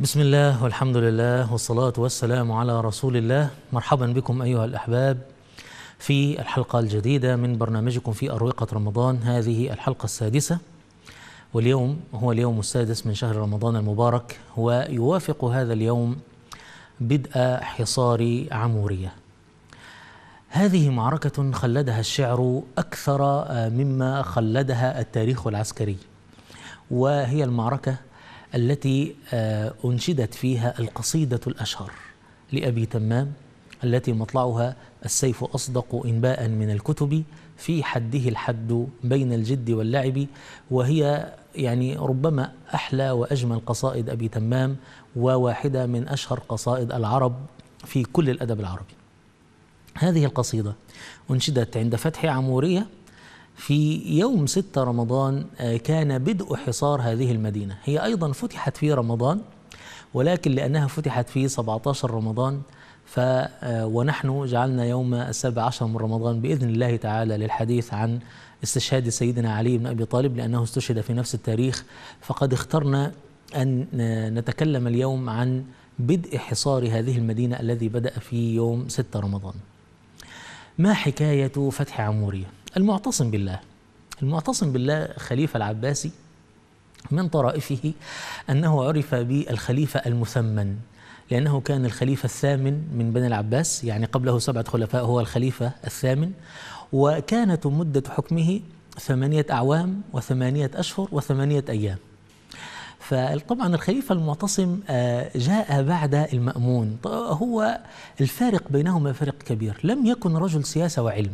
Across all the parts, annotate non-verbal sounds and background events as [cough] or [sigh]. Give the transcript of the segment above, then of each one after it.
بسم الله والحمد لله والصلاة والسلام على رسول الله مرحبا بكم أيها الأحباب في الحلقة الجديدة من برنامجكم في أروقة رمضان هذه الحلقة السادسة واليوم هو اليوم السادس من شهر رمضان المبارك ويوافق هذا اليوم بدء حصار عمورية هذه معركة خلدها الشعر أكثر مما خلدها التاريخ العسكري وهي المعركة التي آه، أنشدت فيها القصيدة الأشهر لأبي تمام التي مطلعها السيف أصدق إنباء من الكتب في حده الحد بين الجد واللعب وهي يعني ربما أحلى وأجمل قصائد أبي تمام وواحدة من أشهر قصائد العرب في كل الأدب العربي هذه القصيدة أنشدت عند فتح عمورية في يوم 6 رمضان آه، كان بدء حصار هذه المدينة هي أيضا فتحت في رمضان ولكن لأنها فتحت في 17 رمضان ف آه، ونحن جعلنا يوم السابع عشر من رمضان بإذن الله تعالى للحديث عن استشهاد سيدنا علي بن أبي طالب لأنه استشهد في نفس التاريخ فقد اخترنا أن آه، نتكلم اليوم عن بدء حصار هذه المدينة الذي بدأ في يوم 6 رمضان ما حكاية فتح عمورية؟ المعتصم بالله المعتصم بالله خليفة العباسي من طرائفه أنه عرف بالخليفة المثمن لأنه كان الخليفة الثامن من بني العباس يعني قبله سبعة خلفاء هو الخليفة الثامن وكانت مدة حكمه ثمانية أعوام وثمانية أشهر وثمانية أيام فطبعا الخليفة المعتصم آه، جاء بعد المأمون هو الفارق بينهما فارق كبير لم يكن رجل سياسة وعلم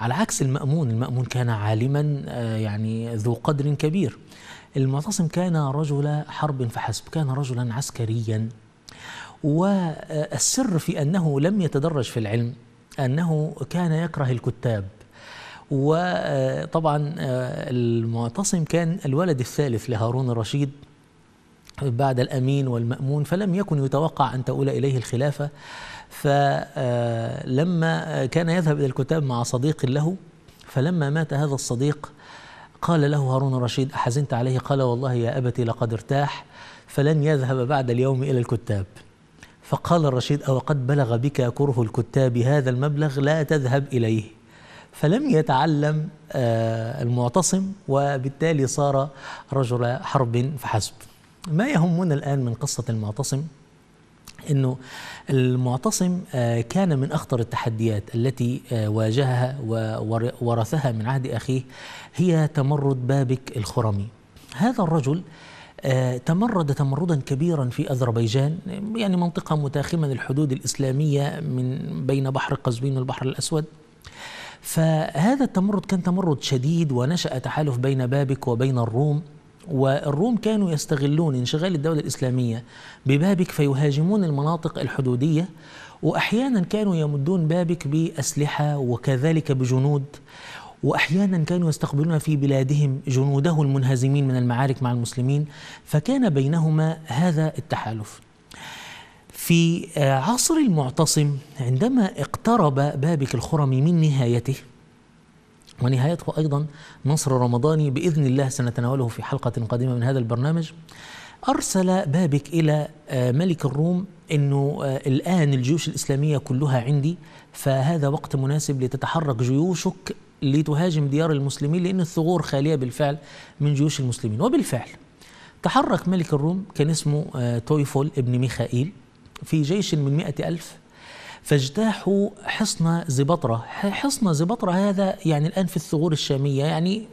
على عكس المأمون المأمون كان عالما آه، يعني ذو قدر كبير المعتصم كان رجل حرب فحسب كان رجلا عسكريا والسر في أنه لم يتدرج في العلم أنه كان يكره الكتاب وطبعا آه، آه، المعتصم كان الولد الثالث لهارون الرشيد بعد الأمين والمأمون فلم يكن يتوقع أن تؤول إليه الخلافة فلما كان يذهب إلى الكتاب مع صديق له فلما مات هذا الصديق قال له هارون الرشيد أحزنت عليه قال والله يا أبتي لقد ارتاح فلن يذهب بعد اليوم إلى الكتاب فقال الرشيد أو قد بلغ بك كره الكتاب هذا المبلغ لا تذهب إليه فلم يتعلم آه، المعتصم وبالتالي صار رجل حرب فحسب ما يهمنا الآن من قصة المعتصم انه المعتصم آه، كان من اخطر التحديات التي آه، واجهها وورثها من عهد اخيه هي تمرد بابك الخرمي. هذا الرجل آه، تمرد تمردا كبيرا في اذربيجان يعني منطقه متاخمه للحدود الاسلاميه من بين بحر قزوين والبحر الاسود. فهذا التمرد كان تمرد شديد ونشا تحالف بين بابك وبين الروم والروم كانوا يستغلون انشغال الدولة الإسلامية ببابك فيهاجمون المناطق الحدودية وأحيانا كانوا يمدون بابك بأسلحة وكذلك بجنود واحيانا كانوا يستقبلون في بلادهم جنوده المنهزمين من المعارك مع المسلمين فكان بينهما هذا التحالف في آه، عصر المعتصم عندما اقترب بابك الخرمي من نهايته ونهايته أيضا نصر رمضاني بإذن الله سنتناوله في حلقة قادمة من هذا البرنامج أرسل بابك إلى آه، ملك الروم أنه آه، الآن الجيوش الإسلامية كلها عندي فهذا وقت مناسب لتتحرك جيوشك لتهاجم ديار المسلمين لأن الثغور خالية بالفعل من جيوش المسلمين وبالفعل تحرك ملك الروم كان اسمه آه، تويفول ابن ميخائيل في جيش من مئة ألف فاجتاحوا حصن زبطرة حصن زبطرة هذا يعني الآن في الثغور الشامية يعني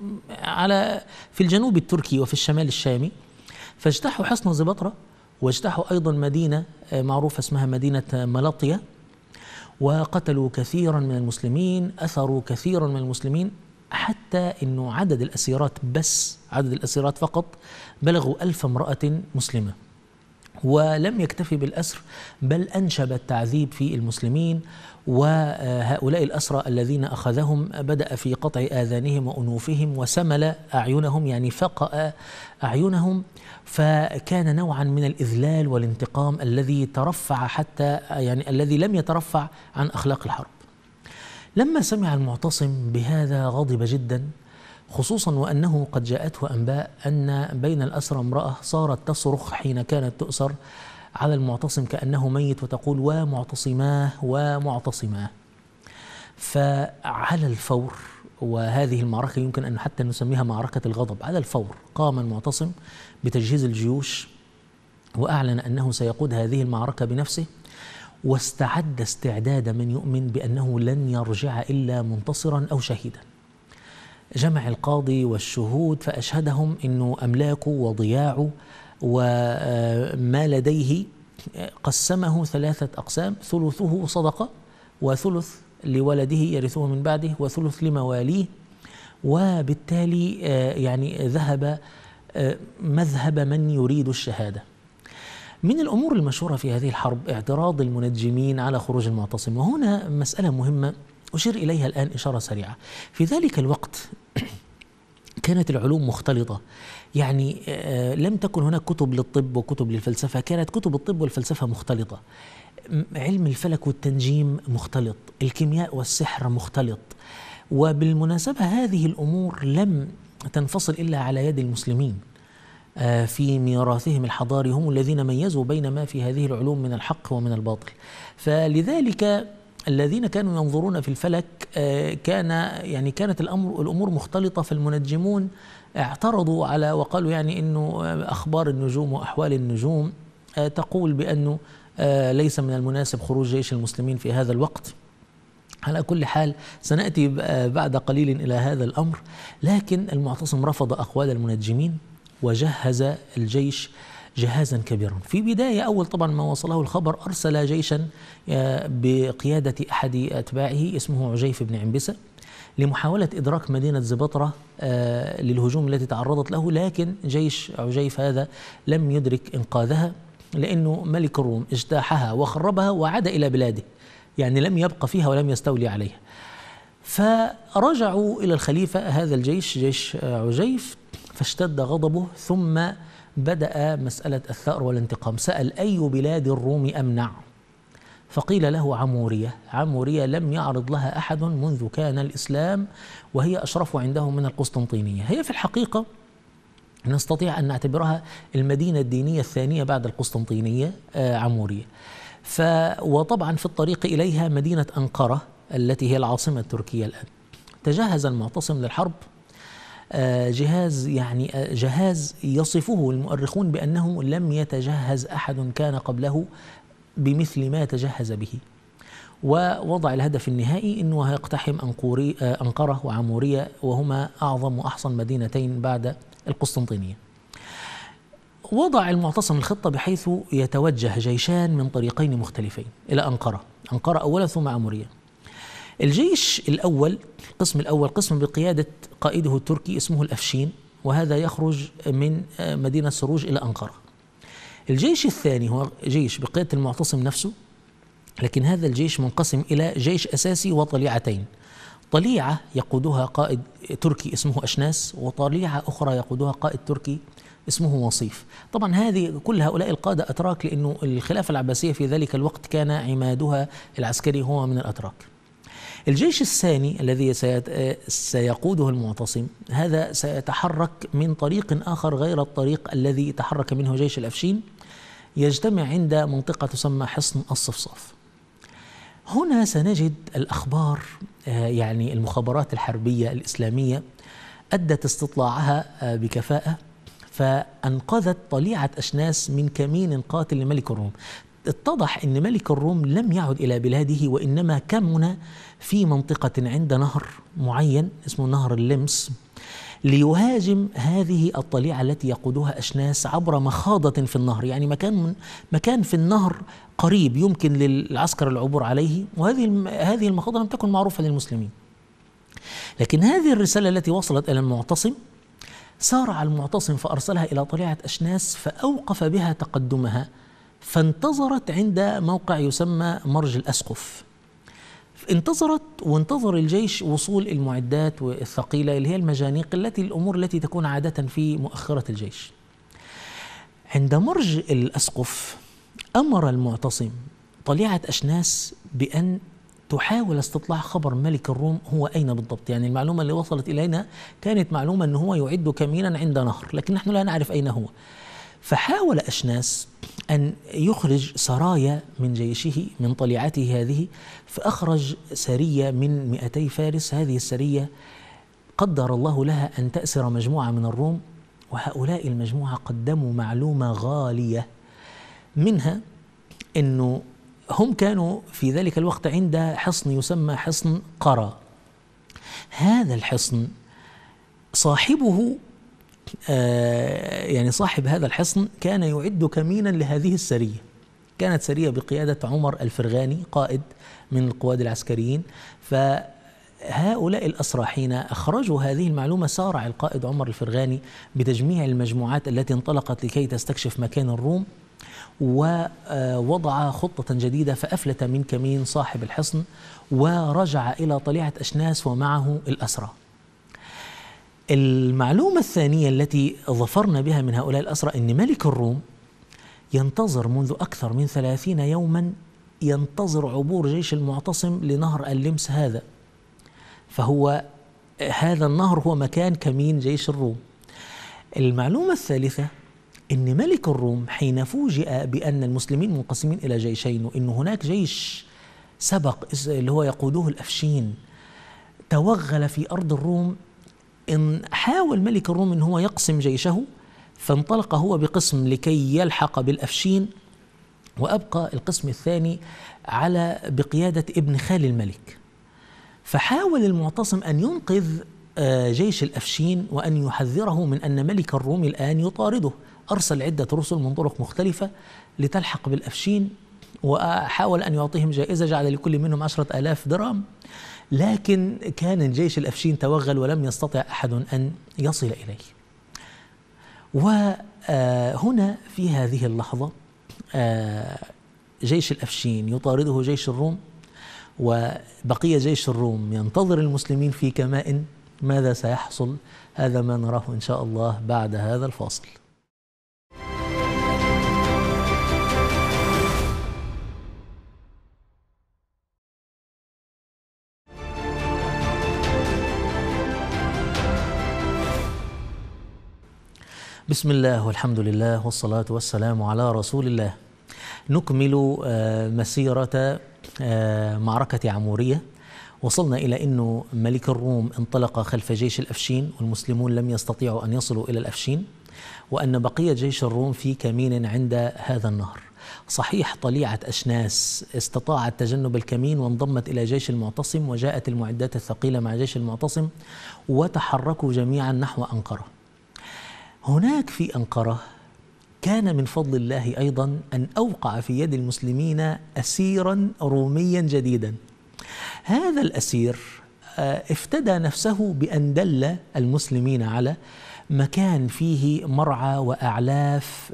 على في الجنوب التركي وفي الشمال الشامي فاجتاحوا حصن زبطرة واجتاحوا أيضا مدينة آه، معروفة اسمها مدينة ملطية وقتلوا كثيرا من المسلمين أثروا كثيرا من المسلمين حتى أنه عدد الأسيرات بس عدد الأسيرات فقط بلغوا ألف امرأة مسلمة ولم يكتفي بالأسر بل أنشب التعذيب في المسلمين وهؤلاء الأسرى الذين أخذهم بدأ في قطع آذانهم وأنوفهم وسمل أعينهم يعني فقأ أعينهم فكان نوعا من الإذلال والانتقام الذي ترفع حتى يعني الذي لم يترفع عن أخلاق الحرب لما سمع المعتصم بهذا غضب جدا خصوصا وأنه قد جاءته أنباء أن بين الأسرى امرأة صارت تصرخ حين كانت تؤسر على المعتصم كأنه ميت وتقول ومعتصماه ومعتصماه فعلى الفور وهذه المعركة يمكن أن حتى نسميها معركة الغضب على الفور قام المعتصم بتجهيز الجيوش وأعلن أنه سيقود هذه المعركة بنفسه واستعد استعداد من يؤمن بأنه لن يرجع إلا منتصرا أو شهيدا جمع القاضي والشهود فأشهدهم أنه أملاكه وضياعه آه، وما لديه قسمه ثلاثة أقسام ثلثه صدقة وثلث لولده يرثه من بعده وثلث لمواليه وبالتالي آه، يعني ذهب آه، مذهب من يريد الشهادة من الأمور المشهورة في هذه الحرب اعتراض المنجمين على خروج المعتصم وهنا مسألة مهمة أشير إليها الآن إشارة سريعة في ذلك الوقت [clears throat] كانت العلوم مختلطة يعني آه، لم تكن هناك كتب للطب وكتب للفلسفة كانت كتب الطب والفلسفة مختلطة علم الفلك والتنجيم مختلط الكيمياء والسحر مختلط وبالمناسبة هذه الأمور لم تنفصل إلا على يد المسلمين آه، في ميراثهم الحضاري هم الذين ميزوا بين ما في هذه العلوم من الحق ومن الباطل فلذلك الذين كانوا ينظرون في الفلك آه، كان يعني كانت الامر الامور مختلطه فالمنجمون اعترضوا على وقالوا يعني انه آه، اخبار النجوم واحوال النجوم آه، تقول بانه ليس من المناسب خروج جيش المسلمين في هذا الوقت على كل حال سناتي بعد قليل الى هذا الامر لكن المعتصم رفض اقوال المنجمين وجهز الجيش جهازا كبيرا في بداية أول طبعا ما وصله الخبر أرسل جيشا آه، بقيادة أحد أتباعه اسمه عجيف بن عنبسة لمحاولة إدراك مدينة زبطرة آه، للهجوم التي تعرضت له لكن جيش عجيف هذا لم يدرك إنقاذها لأنه ملك الروم اجتاحها وخربها وعاد إلى بلاده يعني لم يبقى فيها ولم يستولي عليها فرجعوا إلى الخليفة هذا الجيش جيش عجيف فاشتد غضبه ثم بدأ مسألة الثأر والانتقام سأل أي بلاد الروم أمنع فقيل له عمورية عمورية لم يعرض لها أحد منذ كان الإسلام وهي أشرف عندهم من القسطنطينية هي في الحقيقة نستطيع أن نعتبرها المدينة الدينية الثانية بعد القسطنطينية آه، عمورية ف وطبعا في الطريق إليها مدينة أنقرة التي هي العاصمة التركية الآن تجهز المعتصم للحرب آه، جهاز يعني آه، جهاز يصفه المؤرخون بأنه لم يتجهز أحد كان قبله بمثل ما تجهز به ووضع الهدف النهائي أنه هيقتحم أنقوري آه، أنقرة وعمورية وهما أعظم وأحصن مدينتين بعد القسطنطينية وضع المعتصم الخطة بحيث يتوجه جيشان من طريقين مختلفين إلى أنقرة أنقرة أولا ثم عمورية الجيش الأول القسم الأول قسم بقيادة قائده التركي اسمه الأفشين وهذا يخرج من آه، مدينة سروج إلى أنقرة الجيش الثاني هو جيش بقيادة المعتصم نفسه لكن هذا الجيش منقسم إلى جيش أساسي وطليعتين طليعة يقودها قائد تركي اسمه أشناس وطليعة أخرى يقودها قائد تركي اسمه وصيف طبعا هذه كل هؤلاء القادة أتراك لأنه الخلافة العباسية في ذلك الوقت كان عمادها العسكري هو من الأتراك الجيش الثاني الذي سيقوده المعتصم هذا سيتحرك من طريق آخر غير الطريق الذي تحرك منه جيش الأفشين يجتمع عند منطقة تسمى حصن الصفصاف هنا سنجد الأخبار آه، يعني المخابرات الحربية الإسلامية أدت استطلاعها آه، بكفاءة فأنقذت طليعة أشناس من كمين قاتل لملك الروم اتضح أن ملك الروم لم يعد إلى بلاده وإنما كمن في منطقة عند نهر معين اسمه نهر اللمس ليهاجم هذه الطليعة التي يقودها أشناس عبر مخاضة في النهر يعني مكان مكان في النهر قريب يمكن للعسكر العبور عليه وهذه هذه المخاضة لم تكن معروفة للمسلمين لكن هذه الرسالة التي وصلت إلى المعتصم سارع المعتصم فأرسلها إلى طليعة أشناس فأوقف بها تقدمها فانتظرت عند موقع يسمى مرج الأسقف انتظرت وانتظر الجيش وصول المعدات الثقيلة اللي هي المجانيق التي الأمور التي تكون عادة في مؤخرة الجيش عند مرج الأسقف أمر المعتصم طليعة أشناس بأن تحاول استطلاع خبر ملك الروم هو أين بالضبط يعني المعلومة اللي وصلت إلينا كانت معلومة أنه هو يعد كمينا عند نهر لكن نحن لا نعرف أين هو فحاول أشناس أن يخرج سرايا من جيشه من طليعته هذه فأخرج سرية من 200 فارس هذه السرية قدر الله لها أن تأسر مجموعة من الروم وهؤلاء المجموعة قدموا معلومة غالية منها أنه هم كانوا في ذلك الوقت عند حصن يسمى حصن قرى هذا الحصن صاحبه آه، يعني صاحب هذا الحصن كان يعد كمينا لهذه السرية كانت سرية بقيادة عمر الفرغاني قائد من القواد العسكريين فهؤلاء حين أخرجوا هذه المعلومة سارع القائد عمر الفرغاني بتجميع المجموعات التي انطلقت لكي تستكشف مكان الروم ووضع خطة جديدة فأفلت من كمين صاحب الحصن ورجع إلى طليعة أشناس ومعه الأسرى المعلومة الثانية التي ظفرنا بها من هؤلاء الأسرى أن ملك الروم ينتظر منذ أكثر من ثلاثين يوما ينتظر عبور جيش المعتصم لنهر اللمس هذا فهو هذا النهر هو مكان كمين جيش الروم المعلومة الثالثة أن ملك الروم حين فوجئ بأن المسلمين منقسمين إلى جيشين وأن هناك جيش سبق اللي هو يقودوه الأفشين توغل في أرض الروم إن حاول ملك الروم أن هو يقسم جيشه فانطلق هو بقسم لكي يلحق بالأفشين وأبقى القسم الثاني على بقيادة ابن خال الملك فحاول المعتصم أن ينقذ آه، جيش الأفشين وأن يحذره من أن ملك الروم الآن يطارده أرسل عدة رسل من طرق مختلفة لتلحق بالأفشين وحاول أن يعطيهم جائزة جعل لكل منهم عشرة آلاف درهم لكن كان الجيش الأفشين توغل ولم يستطع أحد أن يصل إليه وهنا في هذه اللحظة جيش الأفشين يطارده جيش الروم وبقي جيش الروم ينتظر المسلمين في كماء ماذا سيحصل هذا ما نراه إن شاء الله بعد هذا الفاصل بسم الله والحمد لله والصلاة والسلام على رسول الله نكمل آه، مسيرة آه، معركة عمورية وصلنا إلى أنه ملك الروم انطلق خلف جيش الأفشين والمسلمون لم يستطيعوا أن يصلوا إلى الأفشين وأن بقية جيش الروم في كمين عند هذا النهر صحيح طليعة أشناس استطاعت تجنب الكمين وانضمت إلى جيش المعتصم وجاءت المعدات الثقيلة مع جيش المعتصم وتحركوا جميعا نحو أنقرة هناك في أنقرة كان من فضل الله أيضا أن أوقع في يد المسلمين أسيرا روميا جديدا هذا الأسير آه، افتدى نفسه بأن دل المسلمين على مكان فيه مرعى وأعلاف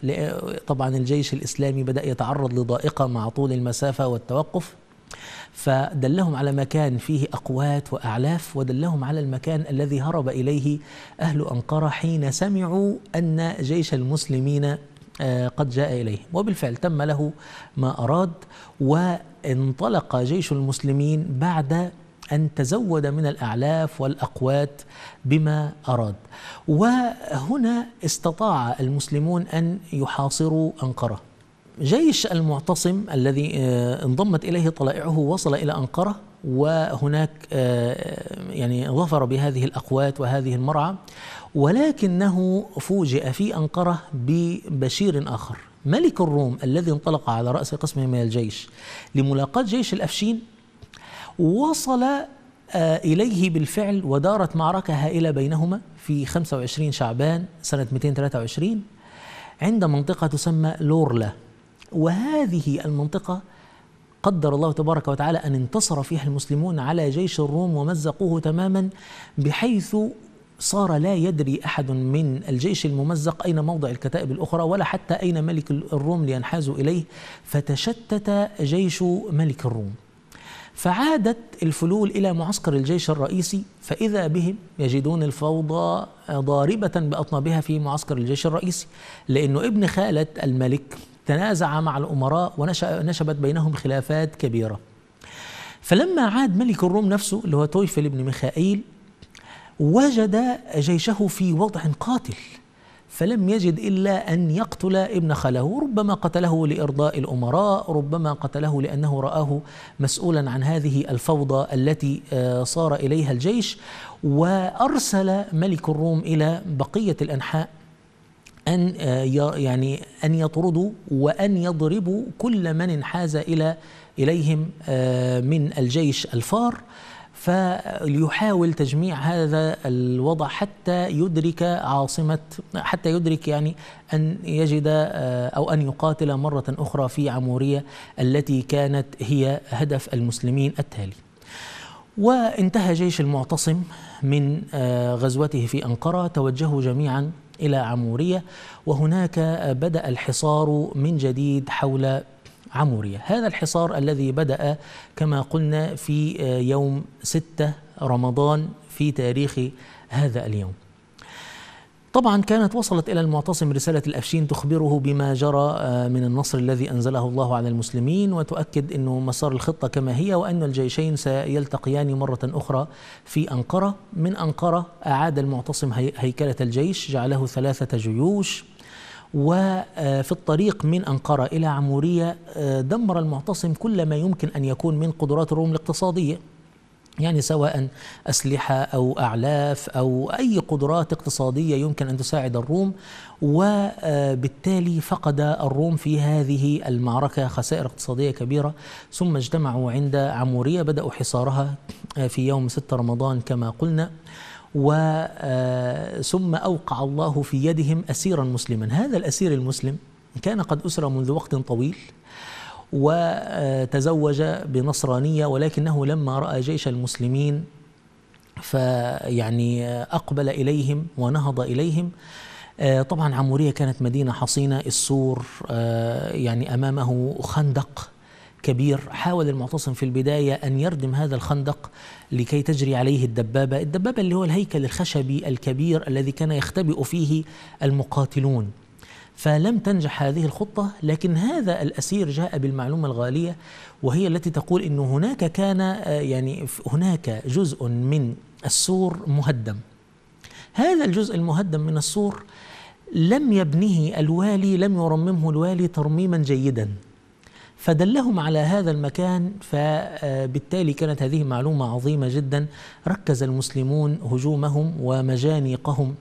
طبعا الجيش الإسلامي بدأ يتعرض لضائقة مع طول المسافة والتوقف فدلهم على مكان فيه أقوات وأعلاف ودلهم على المكان الذي هرب إليه أهل أنقرة حين سمعوا أن جيش المسلمين آه، قد جاء إليهم وبالفعل تم له ما أراد وانطلق جيش المسلمين بعد أن تزود من الأعلاف والأقوات بما أراد وهنا استطاع المسلمون أن يحاصروا أنقرة جيش المعتصم الذي آه، انضمت اليه طلائعه وصل الى انقره وهناك آه، يعني ظفر بهذه الاقوات وهذه المرعى ولكنه فوجئ في انقره ببشير اخر ملك الروم الذي انطلق على راس قسم من الجيش لملاقاه جيش الافشين وصل آه، إليه بالفعل ودارت معركة هائلة بينهما في 25 شعبان سنة 223 عند منطقة تسمى لورلا وهذه المنطقة قدر الله تبارك وتعالى أن انتصر فيها المسلمون على جيش الروم ومزقوه تماما بحيث صار لا يدري أحد من الجيش الممزق أين موضع الكتائب الأخرى ولا حتى أين ملك الروم لينحازوا إليه فتشتت جيش ملك الروم فعادت الفلول إلى معسكر الجيش الرئيسي فإذا بهم يجدون الفوضى ضاربة بأطنابها في معسكر الجيش الرئيسي لأنه ابن خالة الملك تنازع مع الأمراء ونشبت بينهم خلافات كبيرة فلما عاد ملك الروم نفسه اللي هو تويفل بن ميخائيل وجد جيشه في وضع قاتل فلم يجد إلا أن يقتل ابن خاله ربما قتله لإرضاء الأمراء ربما قتله لأنه رآه مسؤولا عن هذه الفوضى التي آه، صار إليها الجيش وأرسل ملك الروم إلى بقية الأنحاء أن آه، يعني أن يطردوا وأن يضربوا كل من انحاز إلى إليهم آه، من الجيش الفار فليحاول تجميع هذا الوضع حتى يدرك عاصمة حتى يدرك يعني أن يجد آه، أو أن يقاتل مرة أخرى في عمورية التي كانت هي هدف المسلمين التالي وانتهى جيش المعتصم من غزوته في أنقرة توجهوا جميعا إلى عمورية وهناك بدأ الحصار من جديد حول عمورية هذا الحصار الذي بدأ كما قلنا في يوم 6 رمضان في تاريخ هذا اليوم طبعا كانت وصلت إلى المعتصم رسالة الأفشين تخبره بما جرى آه، من النصر الذي أنزله الله على المسلمين وتؤكد أنه مسار الخطة كما هي وأن الجيشين سيلتقيان مرة أخرى في أنقرة من أنقرة أعاد المعتصم هيكلة الجيش جعله ثلاثة جيوش وفي آه، الطريق من أنقرة إلى عمورية آه، دمر المعتصم كل ما يمكن أن يكون من قدرات الروم الاقتصادية يعني سواء أسلحة أو أعلاف أو أي قدرات اقتصادية يمكن أن تساعد الروم وبالتالي فقد الروم في هذه المعركة خسائر اقتصادية كبيرة ثم اجتمعوا عند عمورية بدأوا حصارها آه، في يوم 6 رمضان كما قلنا و آه، ثم أوقع الله في يدهم أسيرا مسلما هذا الأسير المسلم كان قد أسر منذ وقت طويل وتزوج بنصرانية ولكنه لما رأى جيش المسلمين فيعني أقبل إليهم ونهض إليهم طبعا عمورية كانت مدينة حصينة السور يعني أمامه خندق كبير حاول المعتصم في البداية أن يردم هذا الخندق لكي تجري عليه الدبابة الدبابة اللي هو الهيكل الخشبي الكبير الذي كان يختبئ فيه المقاتلون فلم تنجح هذه الخطة لكن هذا الأسير جاء بالمعلومة الغالية وهي التي تقول أن هناك كان آه، يعني هناك جزء من السور مهدم هذا الجزء المهدم من السور لم يبنه الوالي لم يرممه الوالي ترميما جيدا فدلهم على هذا المكان فبالتالي آه، كانت هذه معلومة عظيمة جدا ركز المسلمون هجومهم ومجانيقهم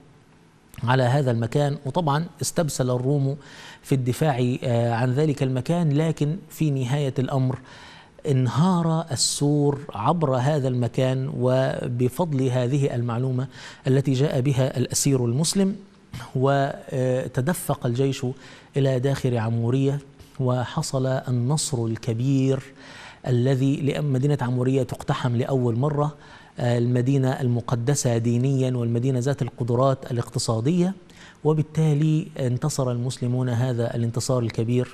على هذا المكان وطبعا استبسل الروم في الدفاع آه، عن ذلك المكان لكن في نهاية الأمر انهار السور عبر هذا المكان وبفضل هذه المعلومة التي جاء بها الأسير المسلم وتدفق الجيش إلى داخل عمورية وحصل النصر الكبير الذي مدينة عمورية تقتحم لأول مرة المدينة المقدسة دينيا والمدينة ذات القدرات الاقتصادية وبالتالي انتصر المسلمون هذا الانتصار الكبير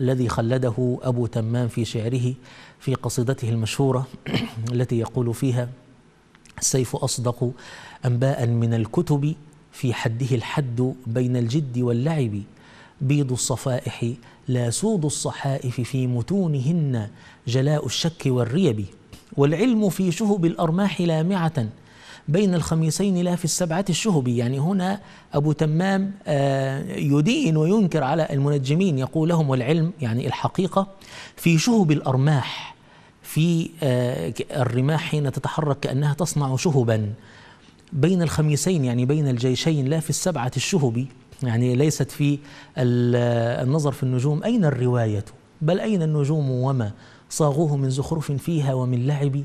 الذي خلده أبو تمام في شعره في قصيدته المشهورة [clears throat] التي يقول فيها السيف أصدق أنباء من الكتب في حده الحد بين الجد واللعب بيض الصفائح لا سود الصحائف في متونهن جلاء الشك والريب والعلم في شهب الأرماح لامعة بين الخميسين لا في السبعة الشهب يعني هنا أبو تمام آه، يدين وينكر على المنجمين يقول لهم والعلم يعني الحقيقة في شهب الأرماح في آه، الرماح حين تتحرك كأنها تصنع شهبا بين الخميسين يعني بين الجيشين لا في السبعة الشهب يعني ليست في آه، النظر في النجوم أين الرواية بل أين النجوم وما صاغوه من زخرف فيها ومن لعب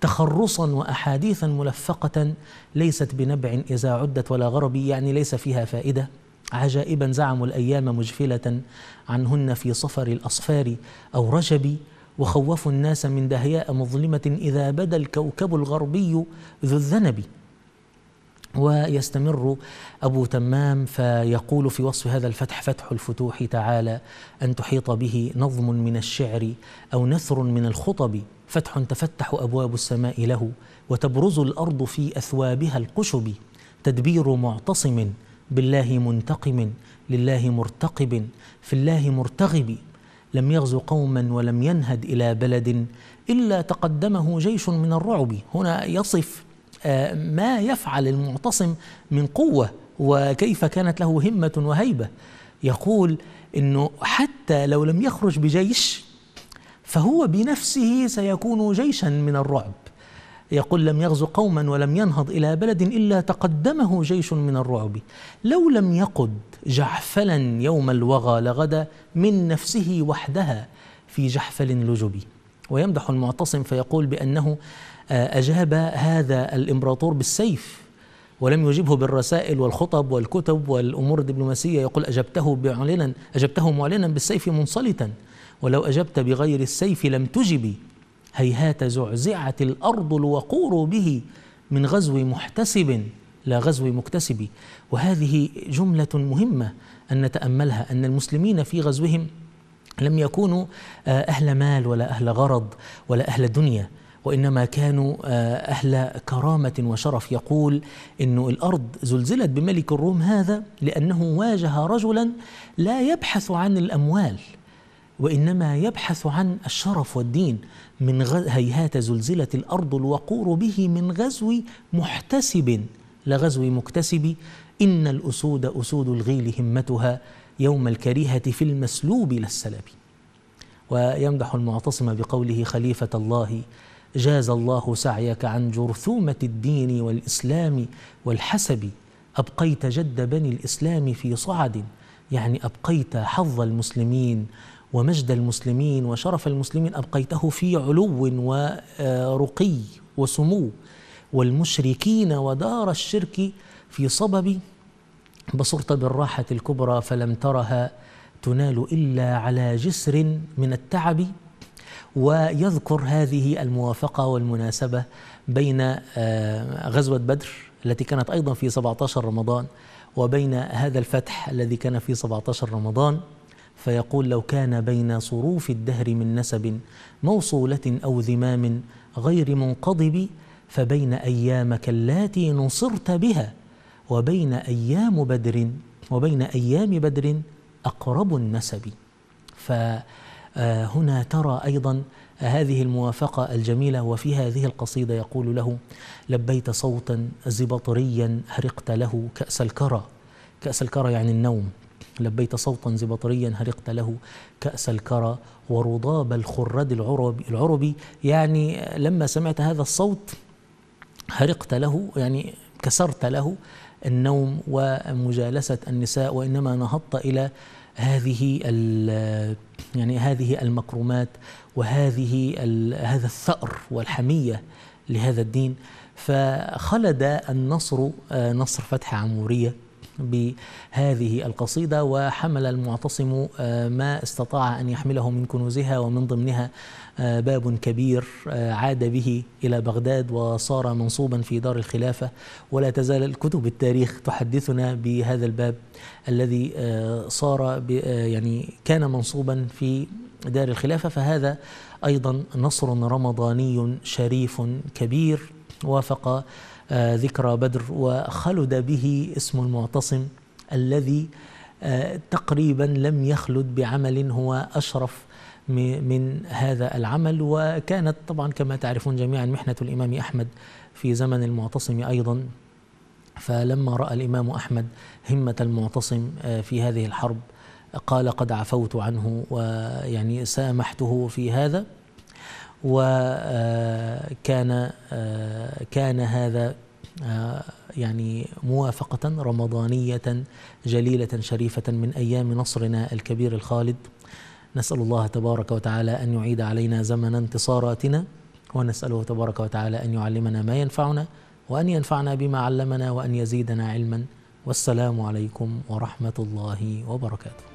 تخرصا وأحاديثا ملفقة ليست بنبع إذا عدت ولا غرب يعني ليس فيها فائدة عجائبا زعموا الأيام مجفلة عنهن في صفر الأصفار أو رجب وخوفوا الناس من دهياء مظلمة إذا بدا الكوكب الغربي ذو الذنب ويستمر أبو تمام فيقول في وصف هذا الفتح فتح الفتوح تعالى أن تحيط به نظم من الشعر أو نثر من الخطب فتح تفتح أبواب السماء له وتبرز الأرض في أثوابها القشب تدبير معتصم بالله منتقم لله مرتقب في الله مرتغب لم يغزو قوما ولم ينهد إلى بلد إلا تقدمه جيش من الرعب هنا يصف آه، ما يفعل المعتصم من قوة وكيف كانت له همة وهيبة يقول أنه حتى لو لم يخرج بجيش فهو بنفسه سيكون جيشا من الرعب يقول لم يغزو قوما ولم ينهض إلى بلد إلا تقدمه جيش من الرعب لو لم يقد جعفلا يوم الوغى لغدا من نفسه وحدها في جحفل لجبي ويمدح المعتصم فيقول بأنه آه، أجاب هذا الإمبراطور بالسيف ولم يجبه بالرسائل والخطب والكتب والأمور الدبلوماسية يقول أجبته معلنا أجبته معلنا بالسيف منصلتا ولو أجبت بغير السيف لم تجبي هيهات زعزعت الأرض الوقور به من غزو محتسب لا غزو مكتسب وهذه جملة مهمة أن نتأملها أن المسلمين في غزوهم لم يكونوا آه، أهل مال ولا أهل غرض ولا أهل دنيا وإنما كانوا آه، أهل كرامة وشرف يقول إن الأرض زلزلت بملك الروم هذا لأنه واجه رجلا لا يبحث عن الأموال وإنما يبحث عن الشرف والدين من هيهات زلزلة الأرض الوقور به من غزو محتسب لغزو مكتسب إن الأسود أسود الغيل همتها يوم الكريهة في المسلوب لا السلب ويمدح المعتصم بقوله خليفة الله جاز الله سعيك عن جرثومة الدين والإسلام والحسب أبقيت جد بني الإسلام في صعد يعني أبقيت حظ المسلمين ومجد المسلمين وشرف المسلمين أبقيته في علو ورقي وسمو والمشركين ودار الشرك في صبب بصرت بالراحة الكبرى فلم ترها تنال إلا على جسر من التعب ويذكر هذه الموافقة والمناسبة بين آه، غزوة بدر التي كانت أيضا في 17 رمضان وبين هذا الفتح الذي كان في 17 رمضان فيقول لو كان بين صروف الدهر من نسب موصولة أو ذمام غير منقضب فبين أيامك اللاتي نصرت بها وبين أيام بدر وبين أيام بدر أقرب النسب فهنا آه، ترى أيضا هذه الموافقة الجميلة وفي هذه القصيدة يقول له لبيت صوتا زبطريا هرقت له كأس الكرى كأس الكرى يعني النوم لبيت صوتا زبطريا هرقت له كأس الكرى ورضاب الخرد العربي, العربي يعني لما سمعت هذا الصوت هرقت له يعني كسرت له النوم ومجالسة النساء وإنما نهضت إلى هذه يعني هذه المكرمات وهذه هذا الثأر والحمية لهذا الدين فخلد النصر آه، نصر فتح عمورية بهذه القصيدة وحمل المعتصم آه، ما استطاع أن يحمله من كنوزها ومن ضمنها آه، باب كبير آه، عاد به إلى بغداد وصار منصوبا في دار الخلافة ولا تزال الكتب التاريخ تحدثنا بهذا الباب الذي صار يعني كان منصوبا في دار الخلافة فهذا أيضا نصر رمضاني شريف كبير وافق آه، ذكرى بدر وخلد به اسم المعتصم الذي آه، تقريبا لم يخلد بعمل هو أشرف من هذا العمل وكانت طبعا كما تعرفون جميعا محنة الإمام أحمد في زمن المعتصم أيضا فلما رأى الإمام أحمد همة المعتصم آه، في هذه الحرب قال قد عفوت عنه ويعني سامحته في هذا وكان آه، آه، كان هذا آه، يعني موافقة رمضانية جليلة شريفة من أيام نصرنا الكبير الخالد نسأل الله تبارك وتعالى أن يعيد علينا زمن انتصاراتنا ونسأله تبارك وتعالى أن يعلمنا ما ينفعنا وأن ينفعنا بما علمنا وأن يزيدنا علما والسلام عليكم ورحمة الله وبركاته